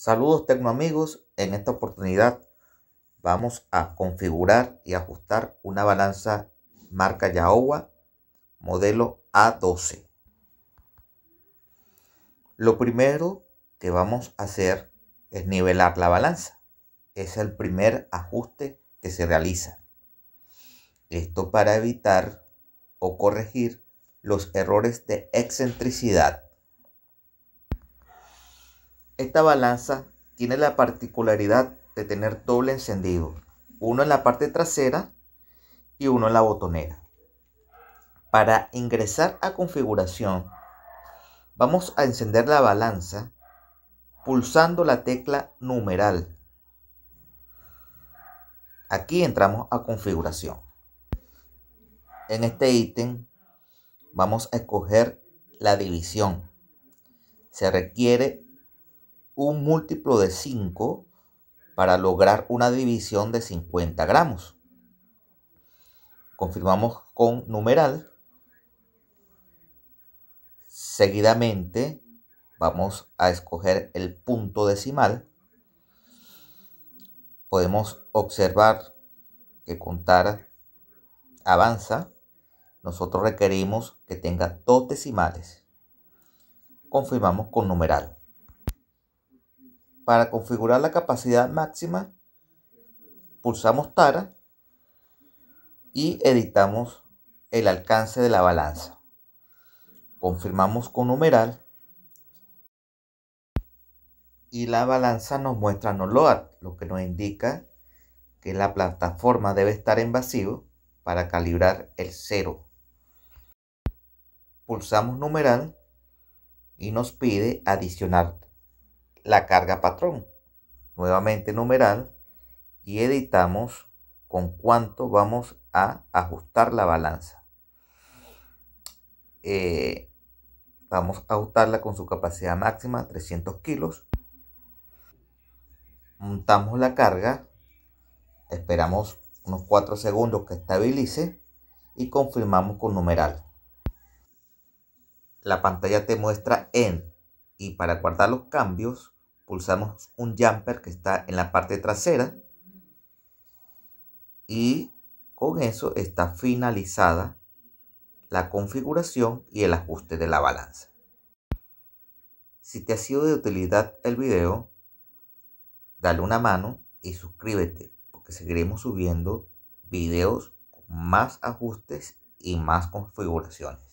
Saludos tecnoamigos, en esta oportunidad vamos a configurar y ajustar una balanza marca Yaowa modelo A12. Lo primero que vamos a hacer es nivelar la balanza. Es el primer ajuste que se realiza. Esto para evitar o corregir los errores de excentricidad esta balanza tiene la particularidad de tener doble encendido, uno en la parte trasera y uno en la botonera. Para ingresar a configuración, vamos a encender la balanza pulsando la tecla numeral. Aquí entramos a configuración. En este ítem vamos a escoger la división. Se requiere un múltiplo de 5 para lograr una división de 50 gramos. Confirmamos con numeral. Seguidamente vamos a escoger el punto decimal. Podemos observar que contar avanza. Nosotros requerimos que tenga dos decimales. Confirmamos con numeral. Para configurar la capacidad máxima, pulsamos Tara y editamos el alcance de la balanza. Confirmamos con numeral y la balanza nos muestra no load, lo que nos indica que la plataforma debe estar en vacío para calibrar el cero. Pulsamos numeral y nos pide adicionar la carga patrón. Nuevamente numeral y editamos con cuánto vamos a ajustar la balanza. Eh, vamos a ajustarla con su capacidad máxima 300 kilos. Montamos la carga. Esperamos unos 4 segundos que estabilice y confirmamos con numeral. La pantalla te muestra en y para guardar los cambios pulsamos un jumper que está en la parte trasera y con eso está finalizada la configuración y el ajuste de la balanza. Si te ha sido de utilidad el video, dale una mano y suscríbete porque seguiremos subiendo videos con más ajustes y más configuraciones.